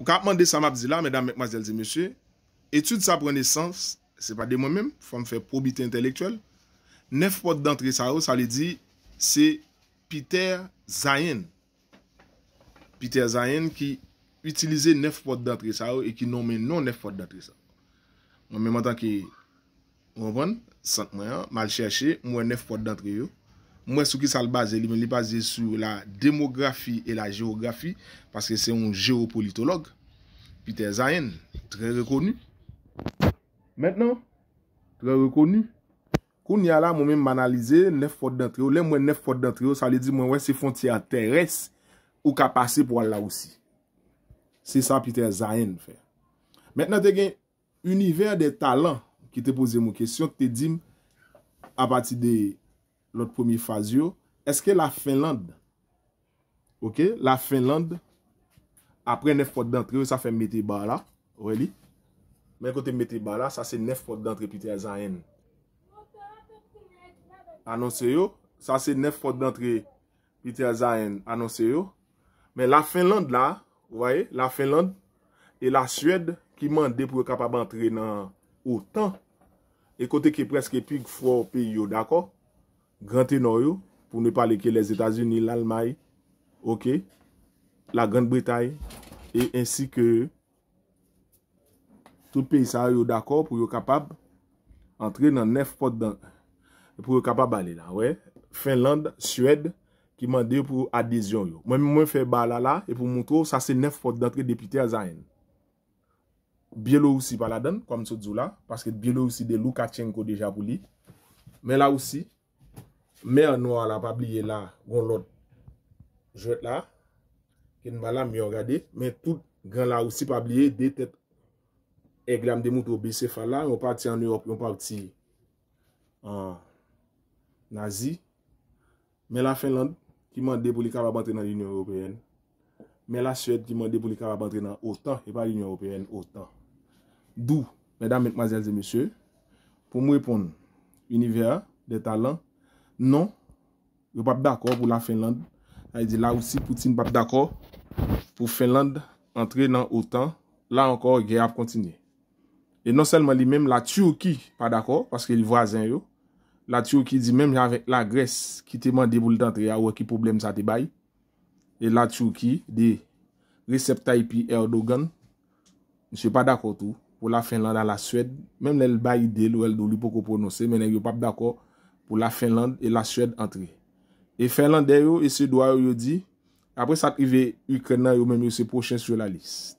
pou ka apman de sa map di la, etude sa prene sens, se pa de mwen mèm, fòm fè probiti entelektuel, nef pot d'antre sa ou, sa li di, se Peter Zayen, Peter Zayen ki utilize nef pot d'antre sa ou, e ki nomè non nef pot d'antre sa ou. Mwen mèm anta ki, mwen mwen, mal chèche, mwen nef pot d'antre yo, Mwen sou ki sa l baze li men li baze sur la demografi e la geografi paske se yon jero politolog. Peter Zayen, tre rekonu. Mwen nou, tre rekonu. Koun yala mwen men manalize nef pot dantreyo. Le mwen nef pot dantreyo sa li di mwen wè se fonti a teres ou ka pase pou wala ou si. Se sa Peter Zayen fe. Mwen nou te gen, univer de talan ki te pose mwen kesyon, te dim a pati de... lout pomi faz yo, eske la Finland, ok, la Finland, apre nef pot dantre, yo sa fe Mete Bala, men kote Mete Bala, sa se nef pot dantre piti a Zayen, anons yo, sa se nef pot dantre piti a Zayen, anons yo, men la Finland la, la Finland, e la Suèd, ki man depre kapab antre nan ou tan, e kote ki preske pig fwo pi yo, dako, Grand Ténor yo, pou nou pale ke les Etats-Unis, l'Allemagne, ok, la Grande-Bretagne, et ainsi que tout le pays sa yo d'accord pou yo kapab entre nan nef pot d'entrée. Pou yo kapab ale la, wey. Finland, Suède, ki mande yo pou adhézion yo. Mwen mwen fè bala la, et pou moun trou, sa se nef pot d'entrée depité a Zahen. Biè lou ou si pala den, kwa msou dzou la, paske biè lou ou si de Loukachenko deja pou li. Men la ou si. Mer nou al apabliye la, goun lot jwet la, ken malam yon gade, men tout goun la ou si pabliye, detet e glam demout ou bisefala, yon pati an Europe, yon pati nazi, men la Finland, ki man debou li kaba batre nan Union Européenne, men la Suède, ki man debou li kaba batre nan autant, e pa Union Européenne, autant. Dou, mèdam mèkmazèl zè mèsyè, pou mwépon, univers, de talant, Non, yo pap d'akor pou la Finland, la yi di la ou si Poutine pap d'akor pou Finland entre nan autant, la ankor gey ap kontine. E non selman li menm la Turki pa d'akor, paske li vwazen yo, la Turki di menm la Gres kite man debou li tentre ya wè ki problem sa te bay. E la Turki, de Recep Tayyipi Erdogan, ni se pa d'akor tou pou la Finland a la Suèd, menm lèl bay ide lèl lèl do li poko pronose, mennèl yo pap d'akor. pou la Finland e la Suèd entre. E Finlandè yo, e se dwa yo yo di, apre sa prive Ukrèna yo mèm yo se prochen sou la list.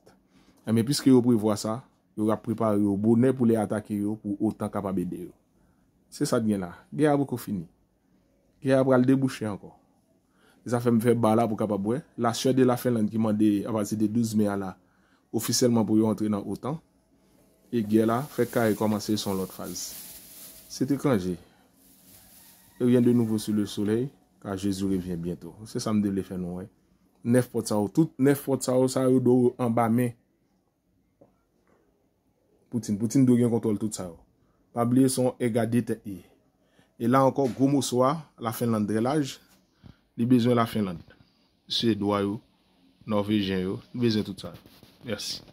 Eme, piske yo privwa sa, yo rapripare yo bonè pou le atakè yo pou otan kapabè de yo. Se sa gen la, gen apou kou fini. Gen apou al debouchè ankon. Se sa fèm fè bala pou kapabwè, la Suèd e la Finlandè ki mandè apazè de 12 mè ala ofisèlman pou yo entre nan otan. E gen la, fè kare komanse son lot faze. Se te kranjè, Rien de nouvo sou le souley. Ka Jezou revyen bientou. Se sa mde le fen nouwe. Nef pot sa ou. Tout nef pot sa ou sa ou do ou ambame. Poutine. Poutine do gen kontrol tout sa ou. Pabliye son Ega Dite I. E la ankon Goumo Soa. La Finlandre Laj. Li bezen la Finlandre. Se Edouayou. Norvejien yo. Li bezen tout sa ou. Merci.